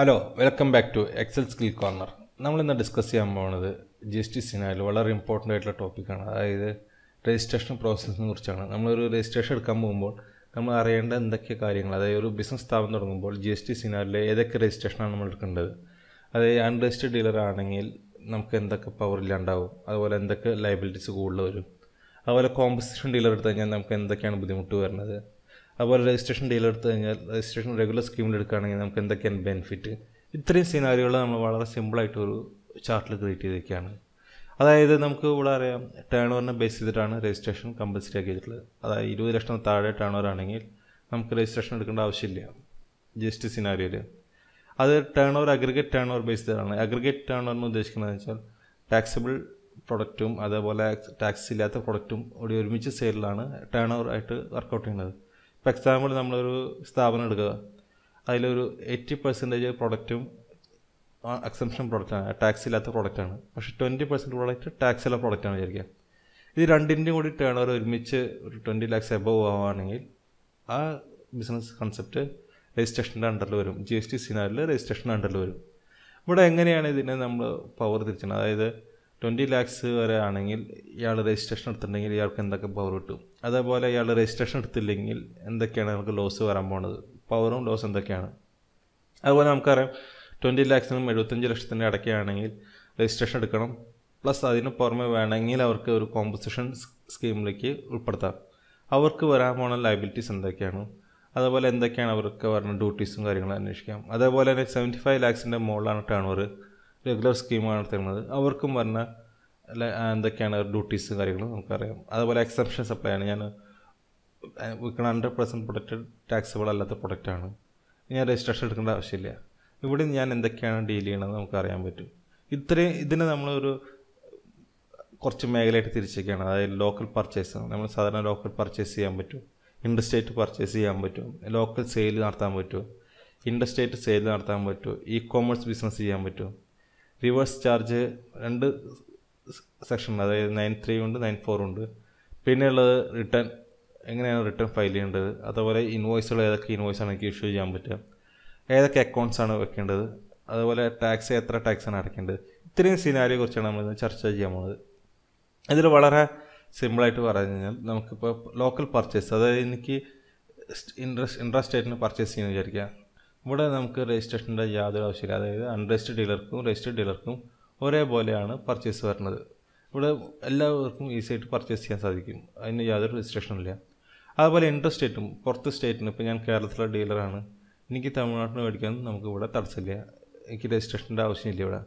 hello welcome back to Excel skill corner നമ്മൾ ഇന്ന് discuss ചെയ്യാൻ പോകുന്നത് ജി എസ് ടി സിനായാലും വളരെ ഇമ്പോർട്ടൻ്റ് ആയിട്ടുള്ള ടോപ്പിക്കാണ് അതായത് രജിസ്ട്രേഷൻ പ്രോസസ്സിനെ കുറിച്ചാണ് നമ്മളൊരു രജിസ്ട്രേഷൻ എടുക്കാൻ പോകുമ്പോൾ നമ്മൾ അറിയേണ്ട എന്തൊക്കെ കാര്യങ്ങൾ അതായത് ഒരു ബിസിനസ് സ്ഥാപനം തുടങ്ങുമ്പോൾ ജി എസ് ടി സിനാലിലെ ഏതൊക്കെ രജിസ്ട്രേഷനാണ് നമ്മൾ എടുക്കേണ്ടത് അതായത് അൺരജിസ്റ്റേഡ് ഡീലർ ആണെങ്കിൽ നമുക്ക് എന്തൊക്കെ പവർ ഇല്ലാണ്ടാവും അതുപോലെ എന്തൊക്കെ ലൈബിലിറ്റീസ് കൂടുതൽ വരും അതുപോലെ കോമ്പസിഷൻ ഡീലർ എടുത്തു കഴിഞ്ഞാൽ നമുക്ക് എന്തൊക്കെയാണ് ബുദ്ധിമുട്ട് വരുന്നത് അതുപോലെ രജിസ്ട്രേഷൻ ഡീൽ എടുത്തു കഴിഞ്ഞാൽ രജിസ്ട്രേഷൻ റെഗുലർ സ്കീമിൽ എടുക്കുകയാണെങ്കിൽ നമുക്ക് എന്തൊക്കെയാണ് ബെനിഫിറ്റ് ഇത്രയും സിനാരികൾ നമ്മൾ വളരെ സിമ്പിളായിട്ട് ഒരു ചാർട്ടിൽ ക്രിയേറ്റ് ചെയ്തിരിക്കുകയാണ് അതായത് നമുക്ക് ഇവിടെ അറിയാം ടേൺ ഓവറിനെ ബേസ് ചെയ്തിട്ടാണ് രജിസ്ട്രേഷൻ കമ്പൽസറി ചെയ്തിട്ടുള്ളത് അതായത് ഇരുപത് ലക്ഷം താഴെ ടേൺ ഓവർ ആണെങ്കിൽ നമുക്ക് രജിസ്ട്രേഷൻ എടുക്കേണ്ട ആവശ്യമില്ല ജസ്റ്റ് എസ് സിനാരിയോയിൽ അത് turnover aggregate turnover base ചെയ്താണ് അഗ്രിഗേറ്റ് ടേൺ ഓവർ എന്ന് ഉദ്ദേശിക്കുന്നത് വെച്ചാൽ ടാക്സബിൾ പ്രൊഡക്റ്റും അതേപോലെ ടാക്സ് ഇല്ലാത്ത പ്രൊഡക്റ്റും കൂടി ഒരുമിച്ച് സെയിലാണ് ടേൺ ഓവർ ആയിട്ട് വർക്കൗട്ട് ചെയ്യുന്നത് ഇപ്പോൾ എക്സാമ്പിൾ നമ്മളൊരു സ്ഥാപനം എടുക്കുക അതിലൊരു എയ്റ്റി പെർസെൻറ്റേജ് പ്രൊഡക്റ്റും എക്സംഷൻ പ്രൊഡക്റ്റാണ് ടാക്സ് ഇല്ലാത്ത പ്രൊഡക്റ്റാണ് പക്ഷേ ട്വൻറ്റി പെർസെൻറ്റ് പ്രൊഡക്റ്റ് ടാക്സ് ഉള്ള പ്രൊഡക്റ്റാണ് വിചാരിക്കുക ഇത് രണ്ടിൻ്റെയും കൂടി ടേൺ ഓവർ ഒരുമിച്ച് ഒരു ട്വൻറ്റി ലാക്സ് എബവ് ആവുകയാണെങ്കിൽ ആ ബിസിനസ് കൺസെപ്റ്റ് രജിസ്ട്രേഷൻ്റെ അണ്ടറിൽ വരും ജി എസ് ടി സിനാറിൽ രജിസ്ട്രേഷൻ്റെ അണ്ടറിൽ വരും ഇവിടെ എങ്ങനെയാണ് ഇതിനെ നമ്മൾ പവർ തിരിച്ചത് അതായത് ട്വൻറ്റി ലാക്സ് വരെ ആണെങ്കിൽ ഇയാൾ രജിസ്ട്രേഷൻ എടുത്തിട്ടുണ്ടെങ്കിൽ ഇയാൾക്ക് എന്തൊക്കെ പവർ കിട്ടും അതേപോലെ ഇയാൾ രജിസ്ട്രേഷൻ എടുത്തില്ലെങ്കിൽ എന്തൊക്കെയാണ് നമുക്ക് ലോസ് വരാൻ പോണത് പവറും ലോസ് എന്തൊക്കെയാണ് അതുപോലെ നമുക്കറിയാം ട്വൻറ്റി ലാക്സിനും എഴുപത്തഞ്ച് ലക്ഷത്തിൻ്റെ ഇടയ്ക്കാണെങ്കിൽ രജിസ്ട്രേഷൻ എടുക്കണം പ്ലസ് അതിന് പുറമെ വേണമെങ്കിൽ അവർക്ക് ഒരു കോമ്പസിഷൻ സ്കീമിലേക്ക് ഉൾപ്പെടുത്താം അവർക്ക് വരാൻ പോണ ലയബിലിറ്റീസ് എന്തൊക്കെയാണ് അതുപോലെ എന്തൊക്കെയാണ് അവർക്ക് വരുന്ന ഡ്യൂട്ടീസും കാര്യങ്ങളും അന്വേഷിക്കാം അതേപോലെ തന്നെ സെവൻറ്റി ഫൈവ് ലാക്സിൻ്റെ മുകളിലാണ് ടേൺ ഓവർ റെഗുലർ സ്കീമാണ് തരുന്നത് അവർക്കും വരുന്ന എന്തൊക്കെയാണ് ഡ്യൂട്ടീസും കാര്യങ്ങളും നമുക്കറിയാം അതുപോലെ എക്സെപ്ഷൻ സപ്ലൈ ആണ് ഞാൻ വിൽക്കണ ഹൺഡ്രഡ് പെർസെൻറ്റ് പ്രൊഡക്റ്റ് ടാക്സബിൾ അല്ലാത്ത പ്രൊഡക്റ്റാണ് ഞാൻ രജിസ്ട്രേഷൻ എടുക്കേണ്ട ആവശ്യമില്ല ഇവിടെ ഞാൻ എന്തൊക്കെയാണ് ഡീൽ ചെയ്യണമെന്ന് നമുക്കറിയാൻ പറ്റും ഇത്രയും ഇതിനെ നമ്മളൊരു കുറച്ച് മേഖലയായിട്ട് തിരിച്ചൊക്കെയാണ് അതായത് ലോക്കൽ പർച്ചേസ് നമ്മൾ സാധാരണ ലോക്കൽ പർച്ചേസ് ചെയ്യാൻ പറ്റും ഇൻഡർസ്റ്റേറ്റ് പർച്ചേസ് ചെയ്യാൻ പറ്റും ലോക്കൽ സെയിൽ നടത്താൻ പറ്റും ഇൻഡർസ്റ്റേറ്റ് സെയിൽ നടത്താൻ പറ്റും ഇ കോമേഴ്സ് ബിസിനസ് ചെയ്യാൻ പറ്റും റിവേഴ്സ് ചാർജ് രണ്ട് സെക്ഷൻ അതായത് നയൻ ത്രീ ഉണ്ട് നയൻ ഫോർ ഉണ്ട് പിന്നെയുള്ളത് റിട്ടേൺ എങ്ങനെയാണ് റിട്ടേൺ ഫയൽ ചെയ്യേണ്ടത് അതുപോലെ ഇൻവോയ്സുകൾ ഏതൊക്കെ ആണ് എനിക്ക് ഇഷ്യൂ ചെയ്യാൻ പറ്റുക ഏതൊക്കെ അക്കൗണ്ട്സ് ആണ് വെക്കേണ്ടത് അതുപോലെ ടാക്സ് എത്ര ടാക്സാണ് അടയ്ക്കേണ്ടത് ഇത്രയും സിനാരിയെ കുറിച്ചാണ് നമ്മൾ ഇന്ന് ചർച്ച ചെയ്യാൻ പോകുന്നത് ഇതിൽ വളരെ സിമ്പിളായിട്ട് പറഞ്ഞു കഴിഞ്ഞാൽ നമുക്കിപ്പോൾ ലോക്കൽ പർച്ചേസ് അതായത് എനിക്ക് ഇൻട്രസ്റ്റ് ഇൻട്രസ്റ്റ് ആയിട്ട് പർച്ചേസ് ചെയ്യുന്ന വിചാരിക്കുക ഇവിടെ നമുക്ക് രജിസ്ട്രേഷൻ്റെ യാതൊരു ആവശ്യമില്ല അതായത് അൺരജിസ്റ്റർഡ് ഡീലർക്കും രജിസ്റ്റർഡ് ഡീലർക്കും ഒരേപോലെയാണ് പർച്ചേസ് വരുന്നത് ഇവിടെ എല്ലാവർക്കും ഈസി ആയിട്ട് പർച്ചേസ് ചെയ്യാൻ സാധിക്കും അതിന് യാതൊരു രജിസ്ട്രേഷനും ഇല്ല അതുപോലെ ഇൻ്റർ സ്റ്റേറ്റും പുറത്ത് സ്റ്റേറ്റിന് ഇപ്പോൾ ഞാൻ കേരളത്തിലെ ഡീലറാണ് എനിക്ക് തമിഴ്നാട്ടിന് മേടിക്കാൻ നമുക്ക് ഇവിടെ തടസ്സമില്ല എനിക്ക് രജിസ്ട്രേഷൻ്റെ ആവശ്യമില്ല ഇവിടെ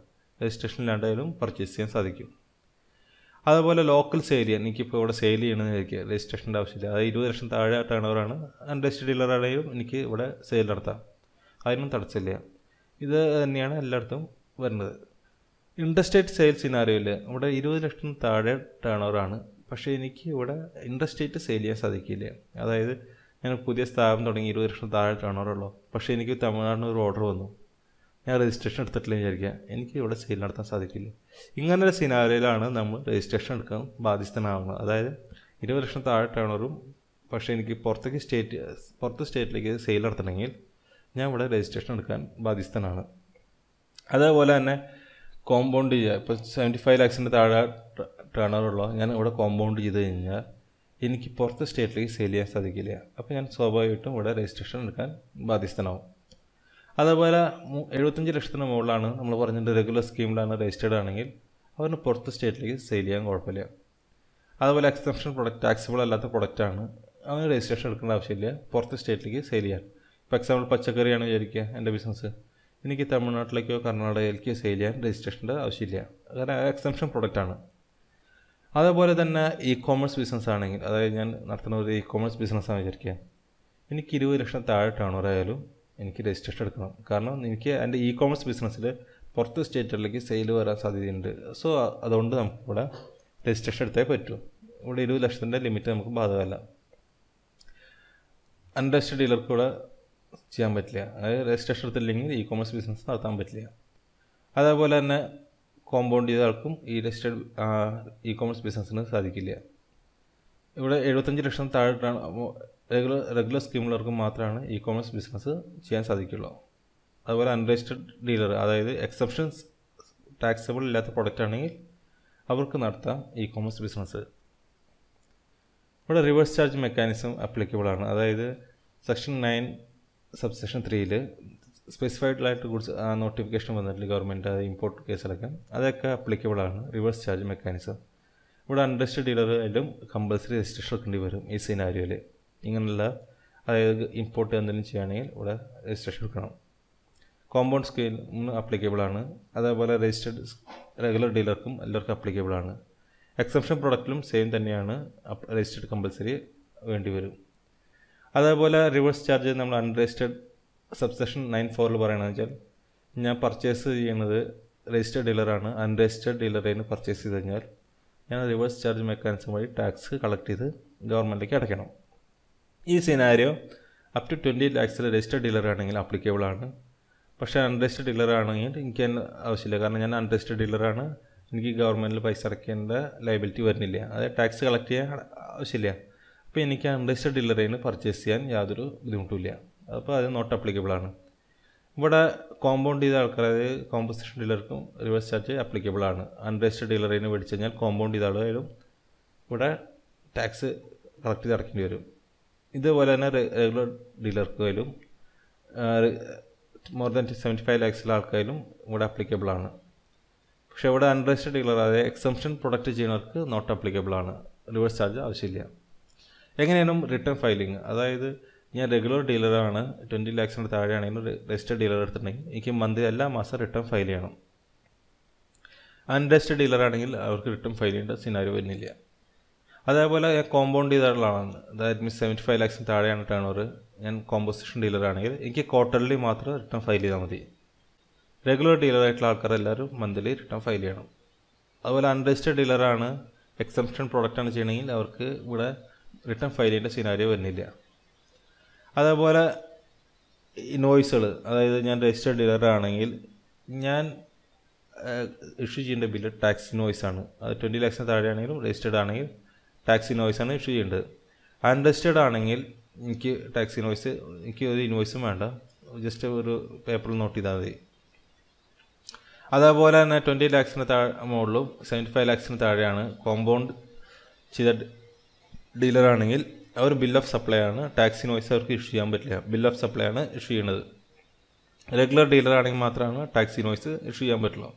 രജിസ്ട്രേഷൻ ഇല്ലാണ്ടായാലും പർച്ചേസ് ചെയ്യാൻ സാധിക്കും അതുപോലെ ലോക്കൽ സെയിൽ ചെയ്യാൻ എനിക്കിപ്പോൾ ഇവിടെ സെയിൽ ചെയ്യണമെന്ന് വിചാരിക്കുക രജിസ്ട്രേഷൻ്റെ ആവശ്യമില്ല അതായത് ഇരുപത് ലക്ഷം താഴെ ടേണവറാണ് അൺരജിസ്റ്റഡ് ഡീലറാണെങ്കിലും എനിക്ക് ഇവിടെ സെയിൽ നടത്താം അതിനും തടസ്സമില്ല ഇത് തന്നെയാണ് എല്ലായിടത്തും വരുന്നത് ഇൻഡർസ്റ്റേറ്റ് സെയിൽസ് സിനാറിയോയിൽ ഇവിടെ ഇരുപത് ലക്ഷം താഴെ ടേൺ ആണ് പക്ഷേ എനിക്ക് ഇവിടെ ഇൻഡർസ്റ്റേറ്റ് സെയിൽ ചെയ്യാൻ സാധിക്കില്ല അതായത് ഞാൻ പുതിയ സ്ഥാപനം തുടങ്ങി ഇരുപത് ലക്ഷം താഴെ ടേൺ പക്ഷേ എനിക്ക് തമിഴ്നാടിന് ഒരു ഓർഡർ വന്നു ഞാൻ രജിസ്ട്രേഷൻ എടുത്തിട്ടില്ലെന്ന് വിചാരിക്കുക എനിക്ക് ഇവിടെ സെയിൽ നടത്താൻ സാധിക്കില്ല ഇങ്ങനെ ഒരു സിനാരിയിലാണ് നമ്മൾ രജിസ്ട്രേഷൻ എടുക്കാൻ ബാധ്യസ്ഥനാവുന്നത് അതായത് ഇരുപത് ലക്ഷം താഴെ ടേണറും പക്ഷേ എനിക്ക് പുറത്തേക്ക് സ്റ്റേറ്റ് പുറത്ത് സ്റ്റേറ്റിലേക്ക് സെയിൽ നടത്തണമെങ്കിൽ ഞാൻ ഇവിടെ രജിസ്ട്രേഷൻ എടുക്കാൻ ബാധ്യസ്ഥനാണ് അതേപോലെ തന്നെ കോമ്പൗണ്ട് ചെയ്യുക ഇപ്പോൾ സെവൻറ്റി ഫൈവ് ലാക്സിൻ്റെ താഴെ ടേണറുള്ള ഞാൻ ഇവിടെ കോമ്പൗണ്ട് ചെയ്ത് കഴിഞ്ഞാൽ എനിക്ക് പുറത്ത് സ്റ്റേറ്റിലേക്ക് സെയിൽ ചെയ്യാൻ സാധിക്കില്ല അപ്പോൾ ഞാൻ സ്വാഭാവികമായിട്ടും ഇവിടെ രജിസ്ട്രേഷൻ എടുക്കാൻ ബാധ്യസ്ഥനാവും അതേപോലെ എഴുപത്തഞ്ച് ലക്ഷത്തിന് മുകളിലാണ് നമ്മൾ പറഞ്ഞിട്ട് റെഗുലർ സ്കീമിലാണ് രജിസ്റ്റേഡ് ആണെങ്കിൽ അവന് പുറത്ത് സ്റ്റേറ്റിലേക്ക് സെയിൽ ചെയ്യാൻ കുഴപ്പമില്ല അതുപോലെ എക്സെപ്ഷൻ പ്രൊഡക്റ്റ് ടാക്സിബിൾ അല്ലാത്ത പ്രൊഡക്റ്റാണ് അവന് രജിസ്ട്രേഷൻ എടുക്കേണ്ട ആവശ്യമില്ല പുറത്ത് സ്റ്റേറ്റിലേക്ക് സെയിൽ ചെയ്യാൻ ഇപ്പോൾ എക്സാമ്പിൾ പച്ചക്കറിയാണ് വിചാരിക്കുക എൻ്റെ ബിസിനസ് എനിക്ക് തമിഴ്നാട്ടിലേക്കോ കർണാടകയിലേക്കോ സെയിൽ ചെയ്യാൻ രജിസ്ട്രേഷൻ്റെ ആവശ്യമില്ല കാരണം എക്സംഷൻ പ്രൊഡക്റ്റാണ് അതേപോലെ തന്നെ ഇ കോമേഴ്സ് ബിസിനസ് ആണെങ്കിൽ അതായത് ഞാൻ നടത്തുന്ന ഒരു ഇ കോമേഴ്സ് ബിസിനസ്സാണ് വിചാരിക്കുക എനിക്ക് ഇരുപത് ലക്ഷം താഴെ ടേണോറായാലും എനിക്ക് രജിസ്ട്രേഷൻ എടുക്കണം കാരണം എനിക്ക് എൻ്റെ ഇ കോമേഴ്സ് ബിസിനസ്സിൽ പുറത്ത് സ്റ്റേറ്റുകളിലേക്ക് സെയിൽ വരാൻ സാധ്യതയുണ്ട് സോ അതുകൊണ്ട് നമുക്കിവിടെ രജിസ്ട്രേഷൻ എടുത്തേ പറ്റൂ ഇവിടെ ഇരുപത് ലക്ഷത്തിൻ്റെ ലിമിറ്റ് നമുക്ക് ബാധകമല്ല ഡീലർക്ക് ഡീലർക്കൂടെ ചെയ്യാൻ പറ്റില്ല അതായത് രജിസ്ട്രേഷൻ എടുത്തില്ലെങ്കിൽ ഇ കോമേഴ്സ് ബിസിനസ് നടത്താൻ പറ്റില്ല അതേപോലെ തന്നെ കോമ്പൗണ്ട് ചെയ്ത ആൾക്കും ഈ രജിസ്റ്റേഡ് ഇ കോമേഴ്സ് ബിസിനസ്സിന് സാധിക്കില്ല ഇവിടെ എഴുപത്തഞ്ച് ലക്ഷം താഴെയാണ് റെഗുലർ റെഗുലർ സ്കീമുള്ളവർക്ക് മാത്രമാണ് ഇ കോമേഴ്സ് ബിസിനസ് ചെയ്യാൻ സാധിക്കുള്ളൂ അതുപോലെ അൺരജിസ്റ്റേഡ് ഡീലർ അതായത് എക്സെപ്ഷൻസ് ടാക്സബിൾ ഇല്ലാത്ത പ്രൊഡക്റ്റ് ആണെങ്കിൽ അവർക്ക് നടത്താം ഇ കോമേഴ്സ് ബിസിനസ് ഇവിടെ റിവേഴ്സ് ചാർജ് മെക്കാനിസം അപ്ലിക്കബിൾ ആണ് അതായത് സെക്ഷൻ നയൻ സബ്സെക്ഷൻ ത്രീയിൽ സ്പെസിഫൈഡ് ആയിട്ട് കുറച്ച് നോട്ടിഫിക്കേഷൻ വന്നിട്ടില്ല ഗവൺമെൻറ് ഇമ്പോർട്ട് കേസിലൊക്കെ അതൊക്കെ അപ്ലിക്കബിൾ ആണ് റിവേഴ്സ് ചാർജ് മെക്കാനിസം ഇവിടെ അൺലിസ്റ്റഡ് ഡീലറായാലും കമ്പൽസറി രജിസ്ട്രേഷൻ എടുക്കേണ്ടി വരും ഈ സിനാരിയോയിൽ ഇങ്ങനെയുള്ള അതായത് ഇമ്പോർട്ട് എന്തെങ്കിലും ചെയ്യുകയാണെങ്കിൽ ഇവിടെ രജിസ്ട്രേഷൻ എടുക്കണം കോമ്പൗണ്ട് സ്കെയിൽ അപ്ലിക്കബിൾ ആണ് അതേപോലെ രജിസ്റ്റേഡ് റെഗുലർ ഡീലർക്കും എല്ലാവർക്കും അപ്ലിക്കബിൾ ആണ് എക്സംഷൻ പ്രൊഡക്റ്റിലും സെയിം തന്നെയാണ് രജിസ്റ്റേഡ് കമ്പൽസറി വേണ്ടി വരും അതേപോലെ റിവേഴ്സ് ചാർജ് നമ്മൾ അൺരജിസ്റ്റേഡ് സബ്സെക്ഷൻ നയൻ ഫോറിൽ പറയണമെന്ന് വെച്ചാൽ ഞാൻ പർച്ചേസ് ചെയ്യുന്നത് രജിസ്റ്റേഡ് ഡീലറാണ് അൺരജിസ്റ്റേഡ് ഡീലറിൽ നിന്ന് പർച്ചേസ് ചെയ്ത് കഴിഞ്ഞാൽ ഞാൻ റിവേഴ്സ് ചാർജ് മെക്കാനിസം വഴി ടാക്സ് കളക്ട് ചെയ്ത് ഗവൺമെൻറ്റിലേക്ക് അടയ്ക്കണം ഈ സിനാരിയോ അപ് ടു ട്വൻറ്റി ലാക്സിൽ രജിസ്റ്റേഡ് ഡീലർ ആണെങ്കിൽ അപ്ലിക്കബിൾ ആണ് പക്ഷേ അൺരജിസ്റ്റേഡ് ഡീലർ ആണെങ്കിൽ എനിക്ക് ആവശ്യമില്ല കാരണം ഞാൻ അൺരജിസ്റ്റേഡ് ഡീലറാണ് എനിക്ക് ഗവൺമെൻറ്റിൽ പൈസ അടയ്ക്കേണ്ട ലൈബിലിറ്റി വരുന്നില്ല അതായത് ടാക്സ് കളക്ട് ചെയ്യാൻ ആവശ്യമില്ല അപ്പോൾ എനിക്ക് അണ്ടർസ്റ്റഡ് ഡീലറിന് പർച്ചേസ് ചെയ്യാൻ യാതൊരു ബുദ്ധിമുട്ടില്ല അപ്പോൾ അത് നോട്ട് അപ്ലിക്കബിൾ ആണ് ഇവിടെ കോമ്പൗണ്ട് ചെയ്ത ആൾക്കാർ അതായത് കോമ്പസിഷൻ ഡീലർക്കും റിവേഴ്സ് ചാർജ് അപ്ലിക്കബിൾ ആണ് അൺരജിസ്റ്റർഡ് ഡീലറിന് മേടിച്ചു കഴിഞ്ഞാൽ കോമ്പൗണ്ട് ചെയ്ത ആളുകളും ഇവിടെ ടാക്സ് കളക്ട് ചെയ്ത് അടക്കേണ്ടി വരും ഇതുപോലെ തന്നെ റെഗുലർ ഡീലർക്കായാലും മോർ ദാൻ സെവൻറ്റി ഫൈവ് ലാക്സിലെ ആൾക്കാരും ഇവിടെ അപ്ലിക്കബിൾ ആണ് പക്ഷേ ഇവിടെ അൺരജിസ്റ്റർഡ് ഡീലർ അതായത് എക്സംഷൻ പ്രൊഡക്റ്റ് ചെയ്യുന്നവർക്ക് നോട്ട് അപ്ലിക്കബിൾ ആണ് റിവേഴ്സ് ചാർജ് ആവശ്യമില്ല എങ്ങനെയാണ് റിട്ടേൺ ഫയലിങ് അതായത് ഞാൻ റെഗുലർ ഡീലറാണ് ട്വൻറ്റി താഴെയാണെങ്കിൽ ഒരു രജിസ്റ്റർ ഡീലർ എടുത്തിട്ടുണ്ടെങ്കിൽ എനിക്ക് മന്ത്ലി എല്ലാ മാസം റിട്ടേൺ ഫയൽ ചെയ്യണം അൺരജിസ്റ്റർഡ് ആണെങ്കിൽ അവർക്ക് റിട്ടേൺ ഫയൽ ചെയ്യേണ്ട സിനാരി വരുന്നില്ല അതേപോലെ ഞാൻ കോമ്പൗണ്ട് ചെയ്താലുള്ള അതായത് മീൻസ് സെവൻറ്റി ഫൈവ് ലാക്സിന് താഴെയാണ് ടേൺ ഓവർ ഞാൻ കോമ്പോസിഷൻ ആണെങ്കിൽ എനിക്ക് ക്വാർട്ടർലി മാത്രം റിട്ടേൺ ഫയൽ ചെയ്താൽ മതി റെഗുലർ ഡീലറായിട്ടുള്ള എല്ലാവരും മന്ത്ലി റിട്ടേൺ ഫയൽ ചെയ്യണം അതുപോലെ അൺരജിസ്റ്റർഡ് ഡീലറാണ് എക്സംഷൻ പ്രൊഡക്റ്റാണ് ചെയ്യണമെങ്കിൽ അവർക്ക് ഇവിടെ റിട്ടേൺ ഫയൽ ചെയ്യേണ്ട സിനാരിയോ വരുന്നില്ല അതേപോലെ നോയ്സുകൾ അതായത് ഞാൻ രജിസ്റ്റേർഡ് ഡീലർ ആണെങ്കിൽ ഞാൻ ഇഷ്യൂ ചെയ്യേണ്ട ബില്ല് ടാക്സ് ഇൻവോയ്സ് ആണ് അത് ട്വൻറ്റി ലാക്സിന് താഴെയാണെങ്കിലും രജിസ്റ്റേഡ് രജിസ്റ്റേർഡ് ആണെങ്കിൽ ടാക്സ് ഇൻവോയ്സ് ആണ് ഇഷ്യൂ ചെയ്യേണ്ടത് അൺരജിസ്റ്റേഡ് ആണെങ്കിൽ എനിക്ക് ടാക്സ് ഇൻവോയ്സ് എനിക്ക് ഒരു ഇൻവോയ്സും വേണ്ട ജസ്റ്റ് ഒരു പേപ്പറിൽ നോട്ട് ചെയ്താൽ മതി അതേപോലെ തന്നെ ട്വൻറ്റി ലാക്സിന് താഴെ മുകളിലും സെവൻറ്റി ഫൈവ് ലാക്സിന് താഴെയാണ് കോമ്പൗണ്ട് ചെയ്ത ഡീലറാണെങ്കിൽ അവർ ബിൽ ഓഫ് സപ്ലൈ ആണ് ടാക്സി നോയ്സ് അവർക്ക് ഇഷ്യൂ ചെയ്യാൻ പറ്റില്ല ബിൽ ഓഫ് സപ്ലൈ ആണ് ഇഷ്യൂ ചെയ്യുന്നത് റെഗുലർ ഡീലർ ആണെങ്കിൽ മാത്രമാണ് ടാക്സി നോയ്സ് ഇഷ്യൂ ചെയ്യാൻ പറ്റുള്ളൂ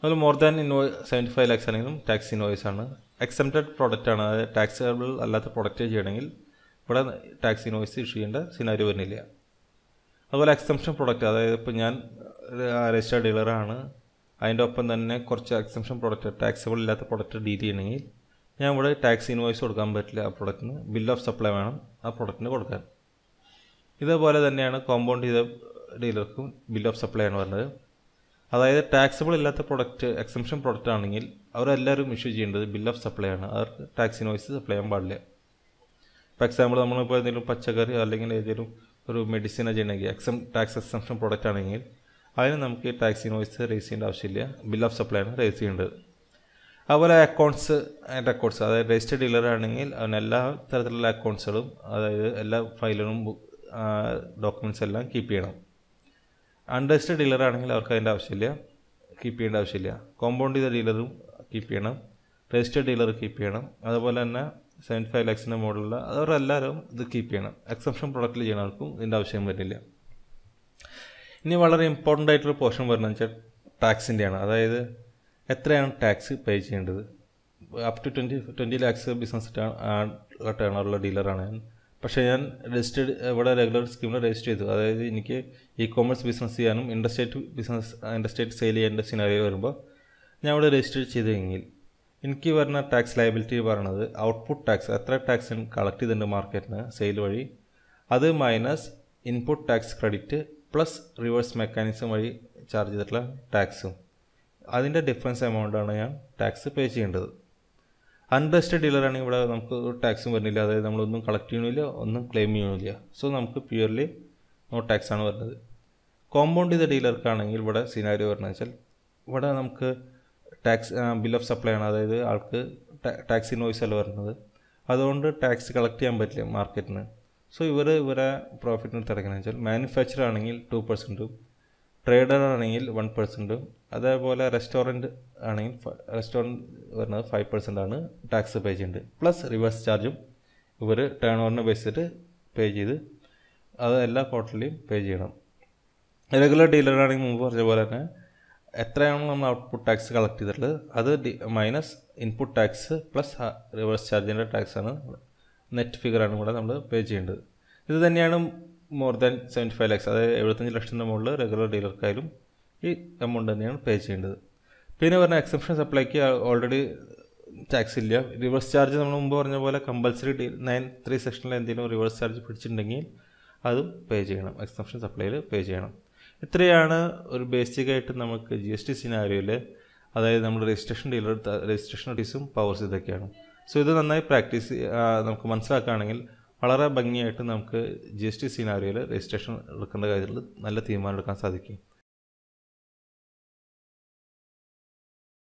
അതുപോലെ മോർ ദാൻ ഇൻവോ സെവൻറ്റി ഫൈവ് ലാക്സ് ആണെങ്കിലും ടാക്സി നോയ്സ് ആണ് എക്സെപ്റ്റഡ് പ്രോഡക്റ്റ് ആണ് അതായത് ടാക്സബിൾ അല്ലാത്ത പ്രോഡക്റ്റ് ചെയ്യണമെങ്കിൽ ഇവിടെ ടാക്സി നോയ്സ് ഇഷ്യൂ ചെയ്യേണ്ട സിനാരി വരുന്നില്ല അതുപോലെ എക്സെപ്ഷൻ പ്രോഡക്റ്റ് അതായത് ഇപ്പോൾ ഞാൻ രജിസ്റ്റേർഡ് ഡീലറാണ് അതിൻ്റെ ഒപ്പം തന്നെ കുറച്ച് എക്സെപ്ഷൻ പ്രോഡക്റ്റ് ടാക്സബിൾ ഇല്ലാത്ത പ്രോഡക്റ്റ് ഡീൽ ചെയ്യണമെങ്കിൽ ഞാൻ ഇവിടെ ടാക്സ് ഇൻവോയ്സ് കൊടുക്കാൻ പറ്റില്ല ആ പ്രൊഡക്റ്റിന് ബിൽ ഓഫ് സപ്ലൈ വേണം ആ പ്രൊഡക്റ്റിന് കൊടുക്കാൻ ഇതേപോലെ തന്നെയാണ് കോമ്പൗണ്ട് ചെയ്ത ഡീലർക്കും ബിൽ ഓഫ് സപ്ലൈ ആണ് വരുന്നത് അതായത് ടാക്സബിൾ ഇല്ലാത്ത പ്രൊഡക്റ്റ് എക്സംഷൻ പ്രൊഡക്റ്റ് ആണെങ്കിൽ അവരെല്ലാവരും ഇഷ്യൂ ചെയ്യേണ്ടത് ബിൽ ഓഫ് സപ്ലൈ ആണ് അവർക്ക് ടാക്സ് ഇൻവോയ്സ് സപ്ലൈ ചെയ്യാൻ പാടില്ല ഇപ്പോൾ എക്സാമ്പിൾ നമ്മളിപ്പോൾ എന്തെങ്കിലും പച്ചക്കറി അല്ലെങ്കിൽ ഏതെങ്കിലും ഒരു മെഡിസിൻ ചെയ്യണമെങ്കിൽ എക്സം ടാക്സ് എക്സംഷൻ പ്രൊഡക്റ്റ് ആണെങ്കിൽ അതിന് നമുക്ക് ടാക്സ് ഇൻവോയ്സ് റേസ് ചെയ്യേണ്ട ആവശ്യമില്ല ബിൽ ഓഫ് സപ്ലൈ ആണ് റേസ് ചെയ്യേണ്ടത് അതുപോലെ അക്കൗണ്ട്സ് ആൻഡ് റെക്കോർഡ്സ് അതായത് രജിസ്റ്റർ ഡീലർ ആണെങ്കിൽ അവന് എല്ലാ തരത്തിലുള്ള അക്കൗണ്ട്സുകളും അതായത് എല്ലാ ഫയലുകളും ഡോക്യുമെൻസ് എല്ലാം കീപ്പ് ചെയ്യണം അൺരജിസ്റ്റർ ഡീലർ ആണെങ്കിൽ അവർക്ക് അതിൻ്റെ ആവശ്യമില്ല കീപ്പ് ചെയ്യേണ്ട ആവശ്യമില്ല കോമ്പൗണ്ട് ചെയ്ത ഡീലറും കീപ്പ് ചെയ്യണം രജിസ്റ്റേർഡ് ഡീലർ കീപ്പ് ചെയ്യണം അതുപോലെ തന്നെ സെവൻറ്റി ഫൈവ് ലാക്സിൻ്റെ മോഡലുള്ള അവരെല്ലാവരും ഇത് കീപ്പ് ചെയ്യണം എക്സെപ്ഷൻ പ്രൊഡക്റ്റിൽ ചെയ്യണവർക്കും ഇതിൻ്റെ ആവശ്യം വരുന്നില്ല ഇനി വളരെ ഇമ്പോർട്ടൻ്റ് ആയിട്ടൊരു പോർഷൻ വരുന്നത് വെച്ചാൽ ടാക്സിൻ്റെയാണ് അതായത് എത്രയാണ് ടാക്സ് പേ ചെയ്യേണ്ടത് up to twenty twenty lakhs business ടേണറുള്ള ഡീലറാണ് ഞാൻ പക്ഷേ ഞാൻ രജിസ്റ്റേഡ് ഇവിടെ റെഗുലർ സ്കീമിൽ രജിസ്റ്റർ ചെയ്തു അതായത് എനിക്ക് ഇ കോമേഴ്സ് ബിസിനസ് ചെയ്യാനും ഇൻഡസ്ട്രേറ്റ് ബിസിനസ് ഇൻഡസ്ട്രേറ്റ് സെയിൽ ചെയ്യേണ്ട സിനാരിയോ വരുമ്പോൾ ഞാൻ ഇവിടെ രജിസ്റ്റർ ചെയ്തെങ്കിൽ എനിക്ക് വരുന്ന ടാക്സ് ലയബിലിറ്റി പറയുന്നത് ഔട്ട്പുട്ട് ടാക്സ് എത്ര ടാക്സ് കളക്ട് ചെയ്തിട്ടുണ്ട് മാർക്കറ്റിന് സെയിൽ വഴി അത് minus input tax credit plus reverse mechanism വഴി ചാർജ് ചെയ്തിട്ടുള്ള ടാക്സും അതിൻ്റെ ഡിഫറൻസ് എമൗണ്ടാണ് ഞാൻ ടാക്സ് പേ ചെയ്യേണ്ടത് ഡീലർ ആണെങ്കിൽ ഇവിടെ നമുക്ക് ടാക്സും വരുന്നില്ല അതായത് നമ്മളൊന്നും കളക്ട് ചെയ്യണില്ല ഒന്നും ക്ലെയിം ചെയ്യണില്ല സോ നമുക്ക് പ്യുവർലി നോ ടാക്സ് ആണ് വരുന്നത് കോമ്പൗണ്ട് ചെയ്ത ഡീലർക്കാണെങ്കിൽ ഇവിടെ സിനാരി പറഞ്ഞു വെച്ചാൽ ഇവിടെ നമുക്ക് ടാക്സ് ബിൽ ഓഫ് സപ്ലൈ ആണ് അതായത് ആൾക്ക് ടാക്സ് ഇൻവോയ്സ് അല്ല വരുന്നത് അതുകൊണ്ട് ടാക്സ് കളക്ട് ചെയ്യാൻ പറ്റില്ല മാർക്കറ്റിന് സോ ഇവർ ഇവരെ പ്രോഫിറ്റിന് തിരക്കണമെന്ന് വെച്ചാൽ മാനുഫാക്ചർ ആണെങ്കിൽ ടു പെർസെൻറ്റും ട്രേഡർ ആണെങ്കിൽ വൺ പെർസെൻറ്റും അതേപോലെ റെസ്റ്റോറൻറ്റ് ആണെങ്കിൽ റെസ്റ്റോറൻറ്റ് വരുന്നത് ഫൈവ് പെർസെൻ്റ് ആണ് ടാക്സ് പേ ചെയ്യേണ്ടത് പ്ലസ് റിവേഴ്സ് ചാർജും ഇവർ ടേൺ ഓവറിനെ ബേസ് പേ ചെയ്ത് അത് എല്ലാ ക്വാർട്ടറിലെയും പേ ചെയ്യണം റെഗുലർ ആണെങ്കിൽ മുമ്പ് പറഞ്ഞ പോലെ തന്നെ എത്രയാണോ നമ്മൾ ഔട്ട്പുട്ട് ടാക്സ് കളക്ട് ചെയ്തിട്ടുള്ളത് അത് minus input tax plus reverse ചാർജിൻ്റെ ടാക്സാണ് നെറ്റ് ഫിഗറാണ് കൂടെ നമ്മൾ പേ ചെയ്യേണ്ടത് ഇത് തന്നെയാണ് more than seventy five lakhs അതായത് എഴുപത്തഞ്ച് ലക്ഷത്തിൻ്റെ മുകളിൽ റെഗുലർ ഡീലർക്കായാലും ഈ എമൗണ്ട് തന്നെയാണ് പേ ചെയ്യേണ്ടത് പിന്നെ പറഞ്ഞ എക്സെപ്ഷൻ സപ്ലൈക്ക് ഓൾറെഡി ടാക്സ് ഇല്ല റിവേഴ്സ് ചാർജ് നമ്മൾ മുമ്പ് പറഞ്ഞ പോലെ കമ്പൽസറി ഡീ നയൻ ത്രീ സെക്ഷനിൽ എന്തെങ്കിലും റിവേഴ്സ് ചാർജ് പിടിച്ചിട്ടുണ്ടെങ്കിൽ അതും പേ ചെയ്യണം എക്സെപ്ഷൻ സപ്ലൈയിൽ പേ ചെയ്യണം ഇത്രയാണ് ഒരു ബേസിക്കായിട്ട് നമുക്ക് ജി എസ് ടി സിനാരിയോയിൽ അതായത് നമ്മൾ രജിസ്ട്രേഷൻ ഡീലർ രജിസ്ട്രേഷൻ ഡീസും പവർസ് ഇതൊക്കെയാണ് സോ ഇത് നന്നായി പ്രാക്ടീസ് നമുക്ക് മനസ്സിലാക്കുകയാണെങ്കിൽ വളരെ ഭംഗിയായിട്ട് നമുക്ക് ജി എസ് ടി സിനാരിയോയിൽ രജിസ്ട്രേഷൻ എടുക്കേണ്ട കാര്യത്തിൽ നല്ല തീരുമാനം എടുക്കാൻ സാധിക്കും